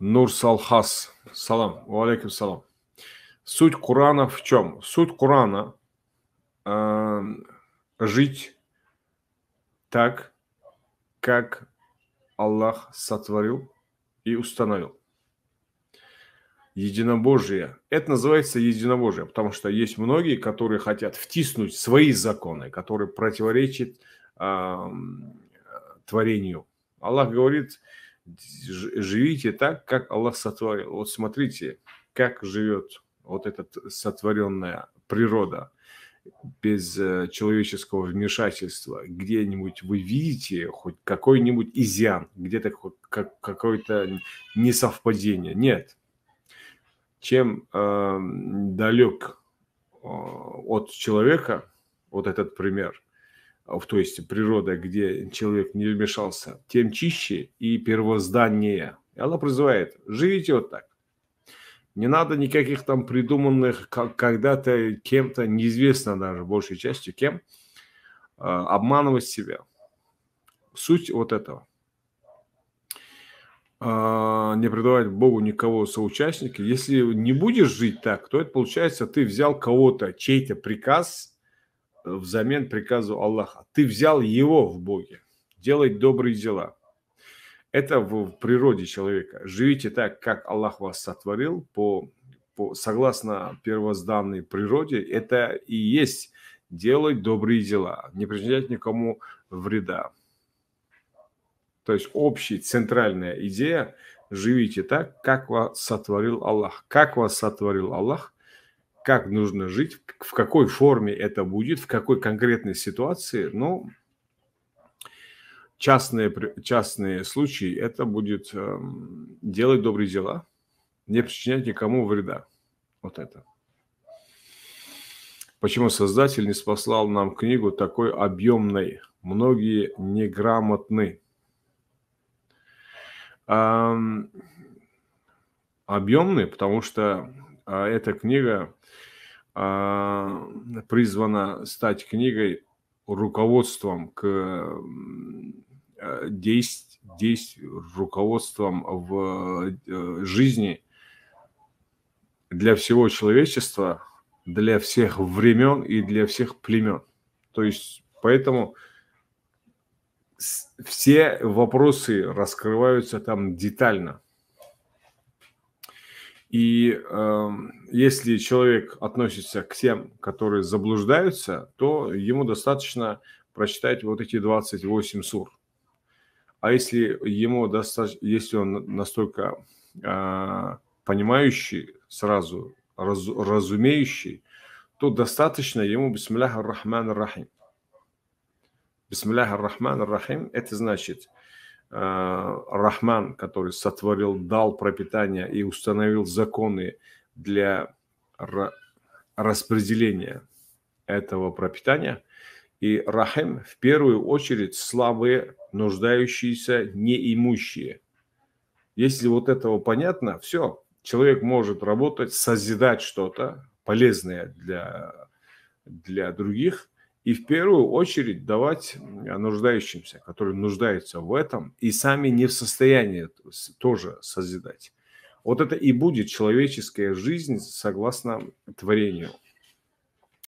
Нур Салхас. Салам. Валейкум салам. Суть Курана в чем? Суть Курана э, жить так, как Аллах сотворил и установил. Единобожие. Это называется единобожие, потому что есть многие, которые хотят втиснуть свои законы, которые противоречат э, творению. Аллах говорит, живите так, как Аллах сотворил. Вот смотрите, как живет вот эта сотворенная природа без э, человеческого вмешательства. Где-нибудь вы видите хоть какой-нибудь изъян, где-то какое-то несовпадение. Нет. Чем э, далек э, от человека вот этот пример – а, в то есть природа, где человек не вмешался, тем чище и первозданнее. И она призывает, живите вот так. Не надо никаких там придуманных когда-то кем-то, неизвестно даже большей частью кем, а, обманывать себя. Суть вот этого. А, не предавать Богу никого соучастника. Если не будешь жить так, то это получается, ты взял кого-то, чей-то приказ – Э, взамен приказу Аллаха. Ты взял его в Боге, делать добрые дела. Это в природе человека. Живите так, как Аллах вас сотворил, по, по, согласно первозданной природе. Это и есть делать добрые дела, не причинять никому вреда. То есть общая центральная идея – живите так, как вас сотворил Аллах. Как вас сотворил Аллах, как нужно жить, в какой форме это будет, в какой конкретной ситуации, ну, частные, частные случаи, это будет э, делать добрые дела, не причинять никому вреда. Вот это. Почему Создатель не спаслал нам книгу такой объемной? Многие неграмотны. Эм, объемные, потому что а эта книга а, призвана стать книгой руководством к а, действ, действ, руководством в э, жизни для всего человечества, для всех времен и для всех племен. То есть поэтому все вопросы раскрываются там детально – и э, если человек относится к тем, которые заблуждаются, то ему достаточно прочитать вот эти 28 сур. А если ему достаточно, если он настолько э, понимающий, сразу раз, разумеющий, то достаточно ему бисмиллях ар-рахман ар-рахим. Бисмиллях ар-рахман ар-рахим – это значит Рахман, который сотворил, дал пропитание и установил законы для распределения этого пропитания. И Рахим в первую очередь слабые, нуждающиеся, неимущие. Если вот этого понятно, все, человек может работать, созидать что-то полезное для, для других – и в первую очередь давать нуждающимся, которые нуждаются в этом и сами не в состоянии тоже созидать. Вот это и будет человеческая жизнь согласно творению.